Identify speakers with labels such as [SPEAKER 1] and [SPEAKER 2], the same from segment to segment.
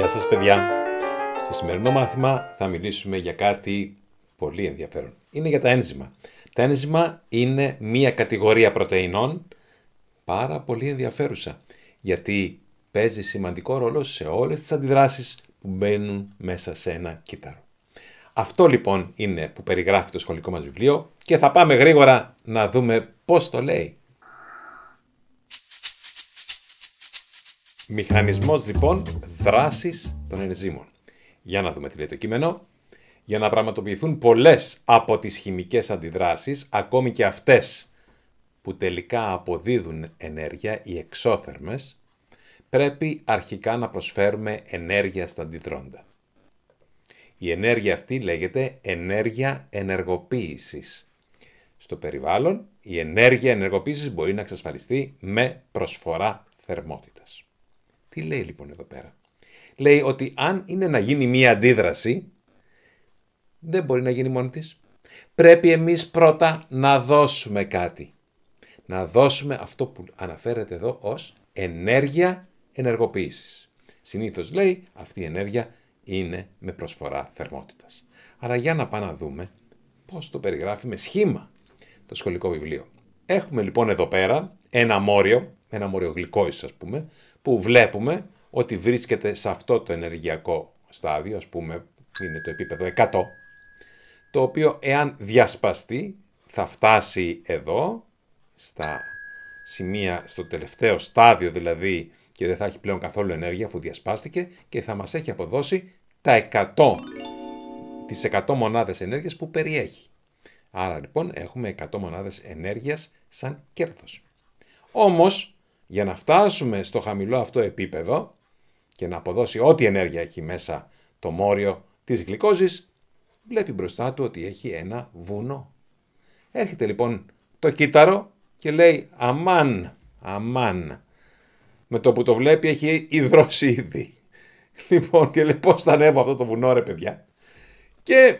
[SPEAKER 1] Γεια σας παιδιά. Στο σημερινό μάθημα θα μιλήσουμε για κάτι πολύ ενδιαφέρον. Είναι για τα ένζημα. Τα ένζημα είναι μία κατηγορία πρωτεϊνών πάρα πολύ ενδιαφέρουσα γιατί παίζει σημαντικό ρόλο σε όλες τις αντιδράσεις που μπαίνουν μέσα σε ένα κύτταρο. Αυτό λοιπόν είναι που περιγράφει το σχολικό μας βιβλίο και θα πάμε γρήγορα να δούμε πώς το λέει. Μηχανισμός λοιπόν δράσης των ενζήμων. Για να δούμε τι λέει το κείμενο. Για να πραγματοποιηθούν πολλές από τις χημικές αντιδράσεις, ακόμη και αυτές που τελικά αποδίδουν ενέργεια, οι εξώθερμες, πρέπει αρχικά να προσφέρουμε ενέργεια στα αντιδρόντα. Η ενέργεια αυτή λέγεται ενέργεια ενεργοποίησης. Στο περιβάλλον η ενέργεια ενεργοποίησης μπορεί να εξασφαλιστεί με προσφορά θερμότητα. Τι λέει λοιπόν εδώ πέρα. Λέει ότι αν είναι να γίνει μία αντίδραση, δεν μπορεί να γίνει μόνη της. Πρέπει εμείς πρώτα να δώσουμε κάτι. Να δώσουμε αυτό που αναφέρεται εδώ ως ενέργεια ενεργοποίησης. Συνήθως λέει αυτή η ενέργεια είναι με προσφορά θερμότητας. Αλλά για να πάμε να δούμε πώς το περιγράφει με σχήμα το σχολικό βιβλίο. Έχουμε λοιπόν εδώ πέρα ένα μόριο ένα μοριογλυκό ίσως ας πούμε, που βλέπουμε ότι βρίσκεται σε αυτό το ενεργειακό στάδιο, ας πούμε, είναι το επίπεδο 100, το οποίο εάν διασπαστεί θα φτάσει εδώ, στα σημεία, στο τελευταίο στάδιο δηλαδή, και δεν θα έχει πλέον καθόλου ενέργεια αφού διασπάστηκε και θα μας έχει αποδώσει τα 100, τις 100 μονάδες ενέργειας που περιέχει. Άρα λοιπόν έχουμε 100 μονάδες ενέργειας σαν κέρδος. Όμως για να φτάσουμε στο χαμηλό αυτό επίπεδο και να αποδώσει ό,τι ενέργεια έχει μέσα το μόριο της γλυκόζης, βλέπει μπροστά του ότι έχει ένα βουνό. Έρχεται λοιπόν το κύτταρο και λέει «Αμάν, αμάν». Με το που το βλέπει έχει υδρώσει ήδη. Λοιπόν, και λέει πώς θα ανέβω αυτό το βουνό ρε παιδιά. Και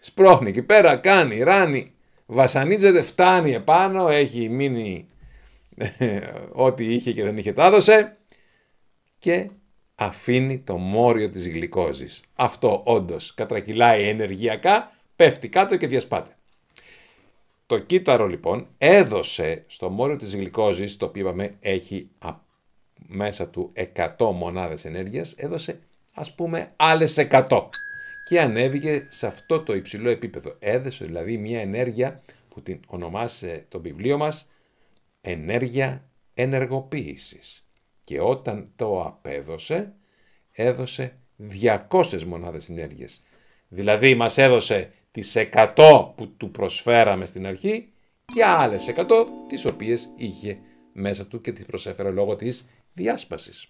[SPEAKER 1] σπρώχνει εκεί πέρα, κάνει, ράνει, βασανίζεται, φτάνει επάνω, έχει μείνει ό,τι είχε και δεν είχε τα έδωσε και αφήνει το μόριο της γλυκόζης. Αυτό όντως κατρακυλάει ενεργειακά, πέφτει κάτω και διασπάται. Το κύτταρο λοιπόν έδωσε στο μόριο της γλυκόζης, το οποίο είπαμε έχει μέσα του 100 μονάδες ενέργειας, έδωσε ας πούμε άλλες 100 και ανέβηκε σε αυτό το υψηλό επίπεδο. Έδεσε δηλαδή μια ενέργεια που την ονομάσε το βιβλίο μας ενέργεια ενεργοποίησης και όταν το απέδωσε έδωσε 200 μονάδες ενέργειας. Δηλαδή μας έδωσε τις 100 που του προσφέραμε στην αρχή
[SPEAKER 2] και άλλες 100
[SPEAKER 1] τις οποίες είχε μέσα του και τις προσέφερε λόγω της διάσπασης.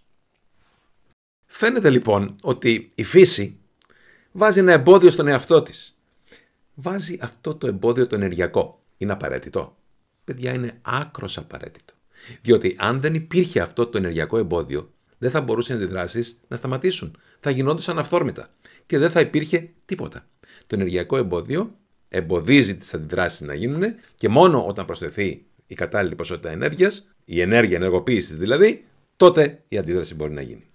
[SPEAKER 1] Φαίνεται λοιπόν ότι η φύση βάζει ένα εμπόδιο στον εαυτό της. Βάζει αυτό το εμπόδιο το ενεργειακό. Είναι απαραίτητο παιδιά, είναι άκρος απαραίτητο. Διότι αν δεν υπήρχε αυτό το ενεργειακό εμπόδιο, δεν θα μπορούσαν οι αντιδράσεις να σταματήσουν. Θα γινόντουσαν αυθόρμητα και δεν θα υπήρχε τίποτα. Το ενεργειακό εμπόδιο εμποδίζει τις αντιδράσεις να γίνουν και μόνο όταν προσθεθεί η κατάλληλη ποσότητα ενέργειας, η ενέργεια ενεργοποίησης δηλαδή, τότε η αντίδραση μπορεί να γίνει.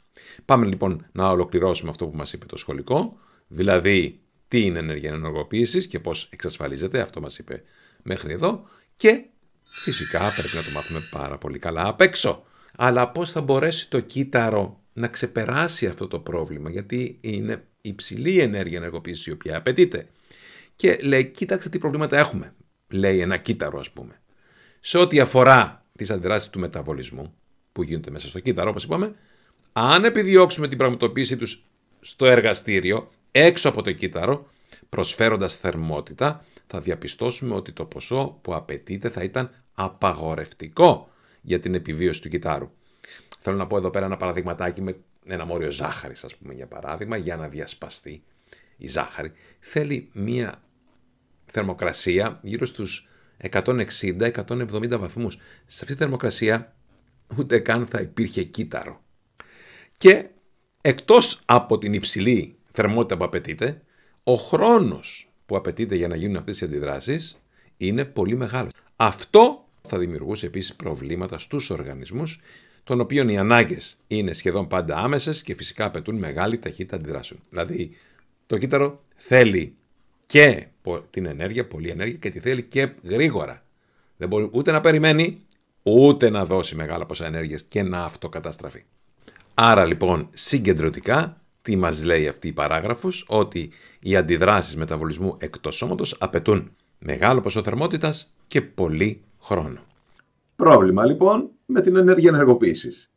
[SPEAKER 1] Πάμε λοιπόν να ολοκληρώσουμε αυτό που μας είπε το σχολικό, δηλαδή τι είναι ενέργεια ενεργοποίησης και πώς εξασφαλίζεται, αυτό μας είπε μέχρι εδώ, και Φυσικά πρέπει να το μάθουμε πάρα πολύ καλά απ' έξω. Αλλά πώς θα μπορέσει το κύτταρο να ξεπεράσει αυτό το πρόβλημα, γιατί είναι υψηλή η ενέργεια ενεργοποίησης η οποία απαιτείται. Και λέει, κοίταξε τι προβλήματα έχουμε, λέει ένα κύτταρο ας πούμε. Σε ό,τι αφορά τις αντιδράσεις του μεταβολισμού που γίνονται μέσα στο κύτταρο, όπως είπαμε, αν επιδιώξουμε την πραγματοποίησή τους στο εργαστήριο, έξω από το κύτταρο, προσφέροντας θερμότητα, θα διαπιστώσουμε ότι το ποσό που απαιτείται θα ήταν απαγορευτικό για την επιβίωση του κιταρού. Θέλω να πω εδώ πέρα ένα παραδειγματάκι με ένα μόριο ζάχαρης, ας πούμε, για παράδειγμα, για να διασπαστεί η ζάχαρη. Θέλει μία θερμοκρασία γύρω στους 160-170 βαθμούς. Σε αυτή τη θερμοκρασία ούτε καν θα υπήρχε κύτταρο. Και εκτός από την υψηλή θερμότητα που απαιτείται, ο χρόνος που απαιτείται για να γίνουν αυτές οι αντιδράσεις είναι πολύ μεγάλο. Αυτό θα δημιουργούσε επίσης προβλήματα στους οργανισμούς, των οποίων οι ανάγκες είναι σχεδόν πάντα άμεσες και φυσικά απαιτούν μεγάλη ταχύτητα αντιδράσεων. Δηλαδή το κύτταρο θέλει και την ενέργεια, πολλή ενέργεια και τη θέλει και γρήγορα. Δεν μπορεί ούτε να περιμένει, ούτε να δώσει μεγάλα ποσά ενέργειας και να αυτοκαταστραφεί. Άρα λοιπόν συγκεντρωτικά τι μας λέει αυτή η παράγραφος, ότι οι αντιδράσεις μεταβολισμού εκτός σώματος απαιτούν μεγάλο ποσό θερμότητας και πολύ χρόνο. Πρόβλημα λοιπόν με την ενέργεια ενεργοποίησης.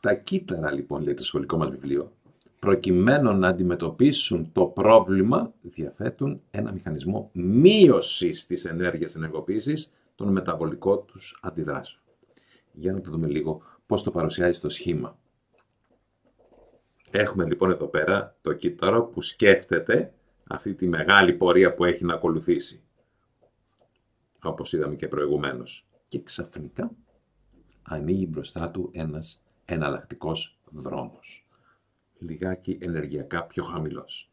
[SPEAKER 1] Τα κύτταρα λοιπόν, λέει το σχολικό μας βιβλίο, προκειμένου να αντιμετωπίσουν το πρόβλημα, διαθέτουν ένα μηχανισμό μείωσης της ενέργειας ενεργοποίησης των μεταβολικών τους αντιδράσεων. Για να το δούμε λίγο πώς το παρουσιάζει στο σχήμα. Έχουμε λοιπόν εδώ πέρα το κύτταρο που σκέφτεται αυτή τη μεγάλη πορεία που έχει να ακολουθήσει. Όπως είδαμε και προηγουμένως. Και ξαφνικά ανοίγει μπροστά του ένας εναλλακτικός δρόμος. Λιγάκι ενεργειακά πιο χαμηλός.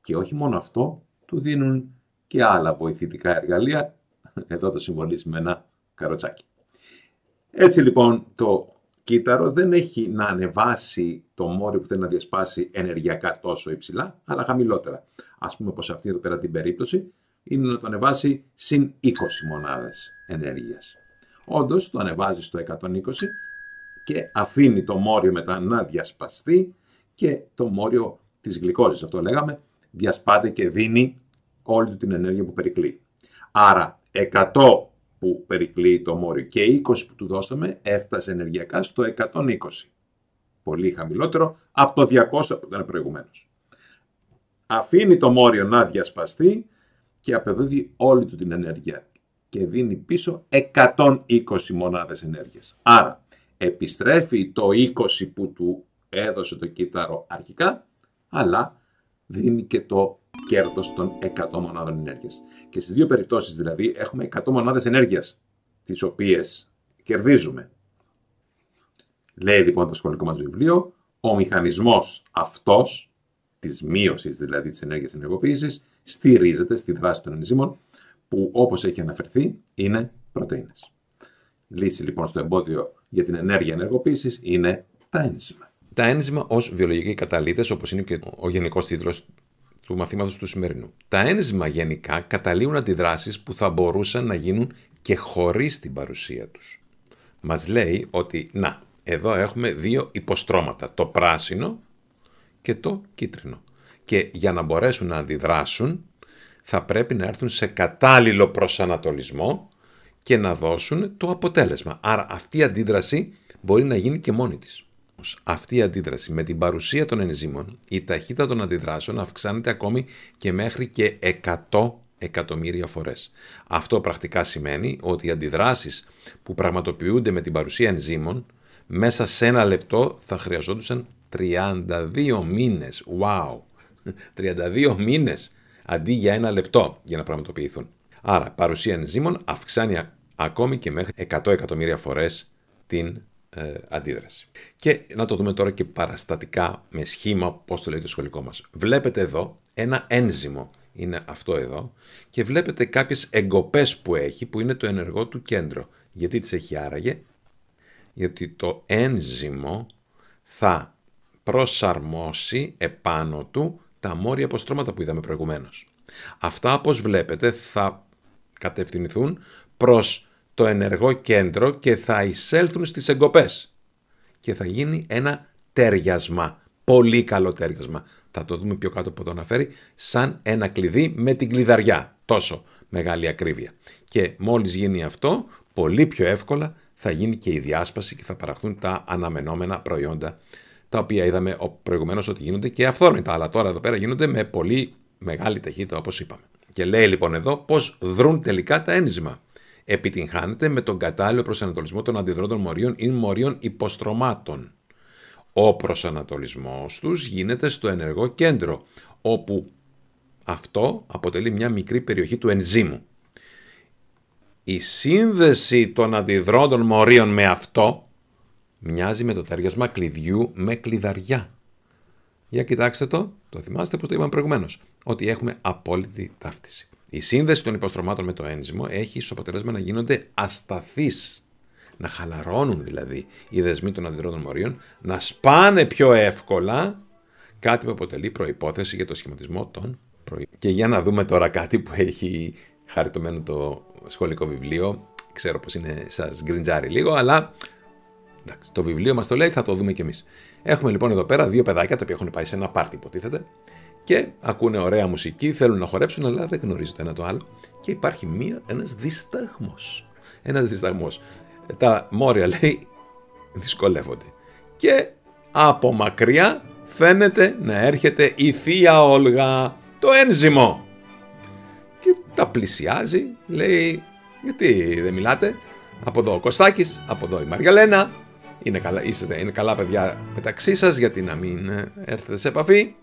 [SPEAKER 1] Και όχι μόνο αυτό, του δίνουν και άλλα βοηθητικά εργαλεία. Εδώ το συμβολίζει με ένα καροτσάκι. Έτσι λοιπόν το κύτταρο δεν έχει να ανεβάσει το μόριο που θέλει να διασπάσει ενεργειακά τόσο υψηλά, αλλά χαμηλότερα. Ας πούμε, πως αυτή εδώ πέρα την περίπτωση είναι να το ανεβάσει συν 20 μονάδες ενέργειας. Όντως, το ανεβάζει στο 120 και αφήνει το μόριο μετά να διασπαστεί και το μόριο της γλυκόζης, αυτό λέγαμε, διασπάται και δίνει όλη του την ενέργεια που περικλεί. Άρα 100 που περικλείει το μόριο. Και 20 που του δώσαμε έφτασε ενεργειακά στο 120. Πολύ χαμηλότερο από το 200 που ήταν προηγουμένως. Αφήνει το μόριο να διασπαστεί και απεδίδει όλη του την ενέργεια και δίνει πίσω 120 μονάδες ενέργειας. Άρα επιστρέφει το 20 που του έδωσε το κύτταρο αρχικά, αλλά δίνει και το κέρδος των 100 μονάδων ενέργειας. Και στις δύο περιπτώσεις δηλαδή έχουμε 100 μονάδες ενέργειας, τις οποίες κερδίζουμε. Λέει λοιπόν το σχολικό μας βιβλίο, ο μηχανισμός αυτός, της μείωσης δηλαδή της ενέργειας ενεργοποίησης, στηρίζεται στη δράση των ενζήμων, που όπως έχει αναφερθεί είναι πρωτεΐνες. Λύση λοιπόν στο εμπόδιο για την ενέργεια ενεργοποίησης είναι τα ένζημα τα ένζημα ως βιολογικοί καταλήτες, όπως είναι και ο γενικός τίτλος του μαθήματος του σημερινού. Τα ένζημα γενικά καταλύουν αντιδράσεις που θα μπορούσαν να γίνουν και χωρίς την παρουσία τους. Μας λέει ότι, να, εδώ έχουμε δύο υποστρώματα, το πράσινο και το κίτρινο. Και για να μπορέσουν να αντιδράσουν, θα πρέπει να έρθουν σε κατάλληλο προσανατολισμό και να δώσουν το αποτέλεσμα. Άρα αυτή η αντίδραση μπορεί να γίνει και μόνη της αυτή η αντίδραση με την παρουσία των ενζήμων, η ταχύτητα των αντιδράσεων αυξάνεται ακόμη και μέχρι και 100 εκατομμύρια φορές. Αυτό πρακτικά σημαίνει ότι οι αντιδράσεις που πραγματοποιούνται με την παρουσία ενζήμων μέσα σε ένα λεπτό θα χρειαζόντουσαν 32 μήνε. Wow! 32 μήνες! αντί για ένα λεπτό για να πραγματοποιηθούν. Άρα, παρουσία ενζήμων αυξάνει ακόμη και μέχρι 100 εκατομμύρια φορές την ε, αντίδραση. Και να το δούμε τώρα και παραστατικά με σχήμα πώς το λέει το σχολικό μας. Βλέπετε εδώ ένα ένζυμο, είναι αυτό εδώ, και βλέπετε κάποιες εγκοπές που έχει, που είναι το ενεργό του κέντρο. Γιατί τις έχει άραγε, γιατί το ένζυμο θα προσαρμόσει επάνω του τα μόρια αποστρώματα που είδαμε προηγουμένως. Αυτά, όπως βλέπετε, θα κατευθυνθούν προς το ενεργό κέντρο και θα εισέλθουν στις εγκοπές. Και θα γίνει ένα τέριασμα, πολύ καλό τέριασμα. Θα το δούμε πιο κάτω που το αναφέρει, σαν ένα κλειδί με την κλειδαριά. Τόσο μεγάλη ακρίβεια. Και μόλις γίνει αυτό, πολύ πιο εύκολα θα γίνει και η διάσπαση και θα παραχθούν τα αναμενόμενα προϊόντα, τα οποία είδαμε προηγουμένως ότι γίνονται και αυθόρμητα, αλλά τώρα εδώ πέρα γίνονται με πολύ μεγάλη ταχύτητα όπως είπαμε. Και λέει λοιπόν εδώ πώς δρούν τελικά τα ένζημα επιτυγχάνεται με τον κατάλληλο προσανατολισμό των αντιδρόντων μορίων ή μορίων υποστρωμάτων. Ο προσανατολισμός τους γίνεται στο ενεργό κέντρο, όπου αυτό αποτελεί μια μικρή περιοχή του ενζήμου. Η σύνδεση των αντιδρόντων μορίων με αυτό μοιάζει με το τέριασμα κλειδιού με κλειδαριά. Για κοιτάξτε το, το θυμάστε που το είπαμε προηγουμένως, ότι έχουμε απόλυτη ταύτιση. Η σύνδεση των υποστρωμάτων με το ένζυμο έχει ως αποτέλεσμα να γίνονται ασταθείς, να χαλαρώνουν δηλαδή οι δεσμοί των αντιδρώτων μορίων, να σπάνε πιο εύκολα, κάτι που αποτελεί προπόθεση για το σχηματισμό των προϊόντων. Και για να δούμε τώρα κάτι που έχει χαριτωμένο το σχολικό βιβλίο. Ξέρω πως είναι, σας γκριντζάρει λίγο, αλλά το βιβλίο μας το λέει, θα το δούμε κι εμείς. Έχουμε λοιπόν εδώ πέρα δύο παιδάκια, τα οποία έχουν πάει σε ένα πάρτι υποτίθεται, και ακούνε ωραία μουσική, θέλουν να χορέψουν, αλλά δεν γνωρίζουν το ένα το άλλο. Και υπάρχει μία, ένας δισταγμός. Ένας δισταγμός. Τα μόρια λέει δυσκολεύονται. Και από μακριά φαίνεται να έρχεται η θεία Όλγα, το ένζυμο. Και τα πλησιάζει, λέει, γιατί δεν μιλάτε. Από εδώ ο Κωστάκης, από εδώ η Μαργαλένα. Είναι καλά, είστε, είναι καλά παιδιά μεταξύ σας, γιατί να μην ε, έρθετε σε επαφή.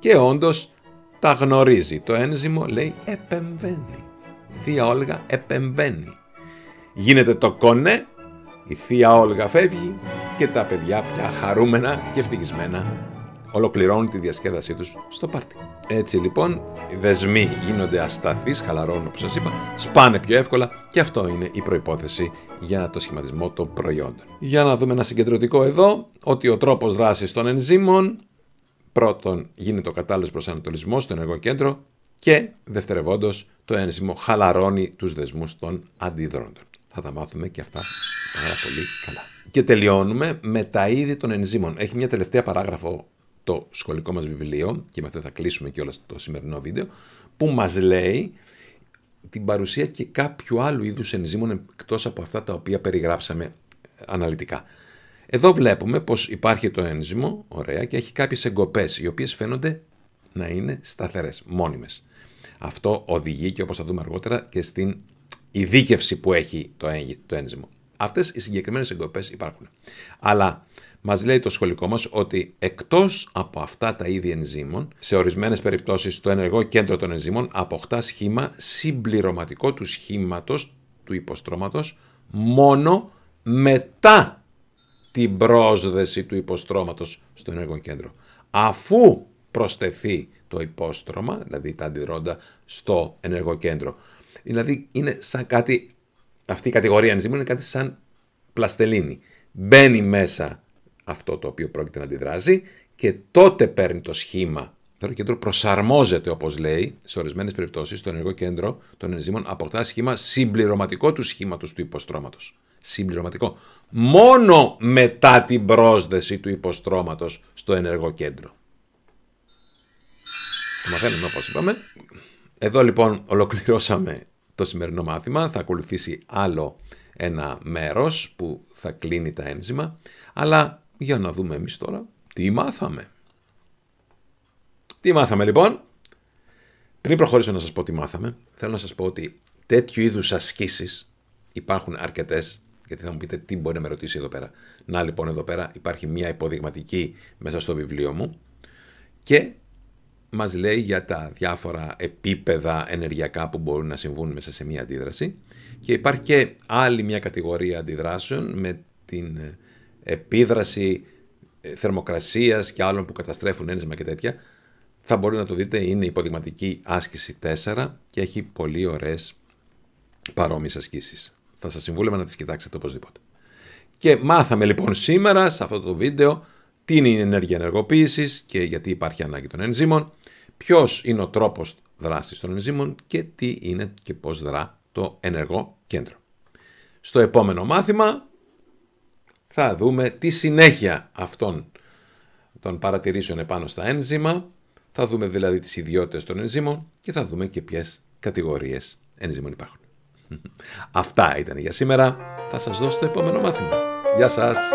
[SPEAKER 1] Και όντως τα γνωρίζει. Το ένζυμο λέει επεμβαίνει. Η θεία Όλγα επεμβαίνει. Γίνεται το κόνε, η θεία Όλγα φεύγει και τα παιδιά πια χαρούμενα και ευτυχισμένα ολοκληρώνουν τη διασκέδασή τους στο πάρτι. Έτσι λοιπόν οι δεσμοί γίνονται ασταθείς, χαλαρώνουν όπως σας είπα, σπάνε πιο εύκολα και αυτό είναι η προϋπόθεση για το σχηματισμό των προϊόντων. Για να δούμε ένα συγκεντρωτικό εδώ, ότι ο τρόπος δράσης των ενζήμων Πρώτον, γίνεται ο κατάλληλος προσανατολισμός στο ενεργό κέντρο και δευτερευόντως, το ένσημο χαλαρώνει τους δεσμούς των αντιδρόντων. Θα τα μάθουμε και αυτά πάρα πολύ καλά. Και τελειώνουμε με τα είδη των ενζήμων. Έχει μια τελευταία παράγραφο το σχολικό μας βιβλίο, και με αυτό θα κλείσουμε και όλα το σημερινό βίντεο, που μας λέει την παρουσία και κάποιου άλλου είδους ενζήμων εκτός από αυτά τα οποία περιγράψαμε αναλυτικά. Εδώ βλέπουμε πως υπάρχει το ένζυμο, ωραία, και έχει κάποιες εγκοπές, οι οποίες φαίνονται να είναι σταθερές, μόνιμες. Αυτό οδηγεί και όπως θα δούμε αργότερα και στην ειδίκευση που έχει το, το ένζυμο. Αυτές οι συγκεκριμένες εγκοπές υπάρχουν. Αλλά μας λέει το σχολικό μας ότι εκτός από αυτά τα είδη ενζύμων, σε ορισμένες περιπτώσεις το ενεργό κέντρο των ενζύμων αποκτά σχήμα συμπληρωματικό του σχήματος του υποστρώματος μόνο μετά την πρόσδεση του υποστρώματος στο ενεργό κέντρο. Αφού προστεθεί το υπόστρωμα, δηλαδή τα αντιδρώντα, στο ενεργό κέντρο. Δηλαδή είναι σαν κάτι, αυτή η κατηγορία ενζήμων είναι κάτι σαν πλαστελίνη. Μπαίνει μέσα αυτό το οποίο πρόκειται να αντιδράζει και τότε παίρνει το σχήμα. Το ενεργό κέντρο προσαρμόζεται, όπως λέει, σε ορισμένες περιπτώσεις, το ενεργό κέντρο των ενζήμων αποκτά σχήμα συμπληρωματικό του σχήματος του υποστρώματος συμπληρωματικό. Μόνο μετά την πρόσδεση του υποστρώματος στο ενεργό κέντρο. Το μαθαίνουμε όπως είπαμε. Εδώ λοιπόν ολοκληρώσαμε το σημερινό μάθημα. Θα ακολουθήσει άλλο ένα μέρος που θα κλείνει τα ένζημα. Αλλά για να δούμε εμείς τώρα τι μάθαμε. Τι μάθαμε λοιπόν. Πριν προχωρήσω να σας πω τι μάθαμε, θέλω να σας πω ότι τέτοιου είδους ασκήσεις υπάρχουν αρκετές γιατί θα μου πείτε τι μπορεί να με ρωτήσει εδώ πέρα. Να λοιπόν εδώ πέρα υπάρχει μια υποδειγματική μέσα στο βιβλίο μου και μας λέει για τα διάφορα επίπεδα ενεργειακά που μπορούν να συμβούν μέσα σε μια αντίδραση και υπάρχει και άλλη μια κατηγορία αντιδράσεων με την επίδραση ε, θερμοκρασίας και άλλων που καταστρέφουν ένισμα και τέτοια. Θα μπορείτε να το δείτε, είναι υποδειγματική άσκηση 4 και έχει πολύ ωραίες παρόμοιες ασκήσεις. Θα σας συμβούλευα να τις κοιτάξετε οπωσδήποτε. Και μάθαμε λοιπόν σήμερα σε αυτό το βίντεο τι είναι η ενέργεια ενεργοποίησης και γιατί υπάρχει ανάγκη των ενζήμων, ποιος είναι ο τρόπος δράσης των ενζήμων και τι είναι και πώς δρά το ενεργό κέντρο. Στο επόμενο μάθημα θα δούμε τη συνέχεια αυτών των παρατηρήσεων επάνω στα ένζημα, θα δούμε δηλαδή τις ιδιότητες των ενζήμων και θα δούμε και ποιες κατηγορίες ενζήμων υπάρχουν. Αυτά ήταν για σήμερα. Θα σας δώσω το επόμενο μάθημα. Γεια σας!